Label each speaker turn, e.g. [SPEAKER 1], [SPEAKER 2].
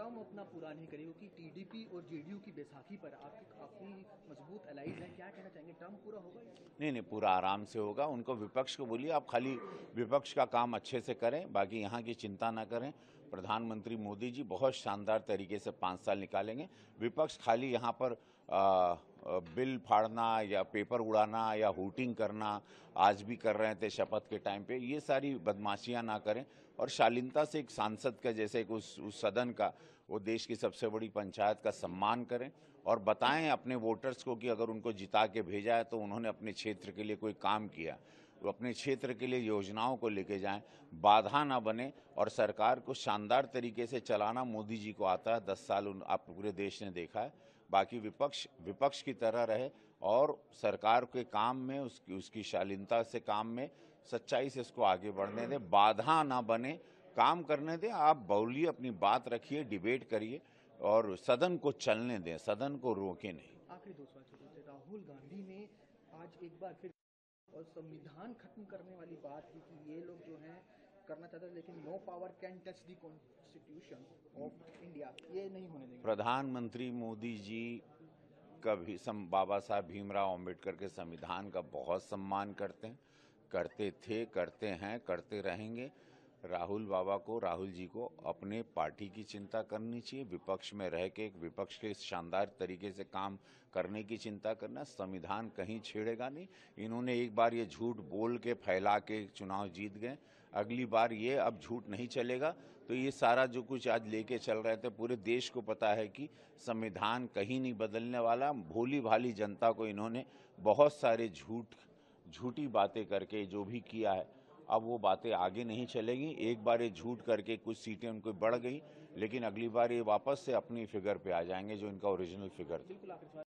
[SPEAKER 1] काम अपना पूरा नहीं करेगी क्योंकि टीडीपी और जेडीयू की बैसाखी पर आप काफी मजबूत अलाइज है क्या कहना चाहेंगे टर्म पूरा होगा
[SPEAKER 2] नहीं नहीं पूरा आराम से होगा उनको विपक्ष को बोलिए आप खाली विपक्ष का काम अच्छे से करें बाकी यहाँ की चिंता ना करें प्रधानमंत्री मोदी जी बहुत शानदार तरीके से पाँच साल निकालेंगे विपक्ष खाली यहाँ पर आ, बिल फाड़ना या पेपर उड़ाना या हुटिंग करना आज भी कर रहे थे शपथ के टाइम पे ये सारी बदमाशियां ना करें और शालीनता से एक सांसद का जैसे एक उस, उस सदन का वो देश की सबसे बड़ी पंचायत का सम्मान करें और बताएं अपने वोटर्स को कि अगर उनको जिता के भेजा है तो उन्होंने अपने क्षेत्र के लिए कोई काम किया वो अपने क्षेत्र के लिए योजनाओं को लेके जाएं बाधा ना बने और सरकार को शानदार तरीके से चलाना मोदी जी को आता है दस साल उन आप पूरे देश ने देखा है बाकी विपक्ष विपक्ष की तरह रहे और सरकार के काम में उसकी उसकी शालीनता से काम में सच्चाई से इसको आगे बढ़ने दें बाधा ना बने काम करने दें आप बोलिए अपनी बात रखिए डिबेट करिए और सदन को चलने दें सदन को रोके नहीं आखिरी दो
[SPEAKER 1] सवाल राहुल गांधी ने आज एक बार फिर और संविधान खत्म करने वाली बात की कि ये लोग जो हैं करना चाहता लेकिन no power can touch the constitution of India ये नहीं होने देंगे
[SPEAKER 2] प्रधानमंत्री मोदी जी का भी सम बाबा साहब भीमराव अम्बेडकर के संविधान का बहुत सम्मान करते हैं करते थे करते हैं करते रहेंगे राहुल बाबा को राहुल जी को अपने पार्टी की चिंता करनी चाहिए विपक्ष में रह के विपक्ष के शानदार तरीके से काम करने की चिंता करना संविधान कहीं छेड़ेगा नहीं इन्होंने एक बार ये झूठ बोल के फैला के चुनाव जीत गए अगली बार ये अब झूठ नहीं चलेगा तो ये सारा जो कुछ आज लेके चल रहे थे पूरे देश को पता है कि संविधान कहीं नहीं बदलने वाला भोली भाली जनता को इन्होंने बहुत सारे झूठ झूठी बातें करके जो भी किया है अब वो बातें आगे नहीं चलेगी एक बार ये झूठ करके कुछ सीटें उनको बढ़ गई लेकिन अगली बार ये वापस से अपनी फिगर पे आ जाएंगे जो इनका ओरिजिनल फिगर
[SPEAKER 1] थी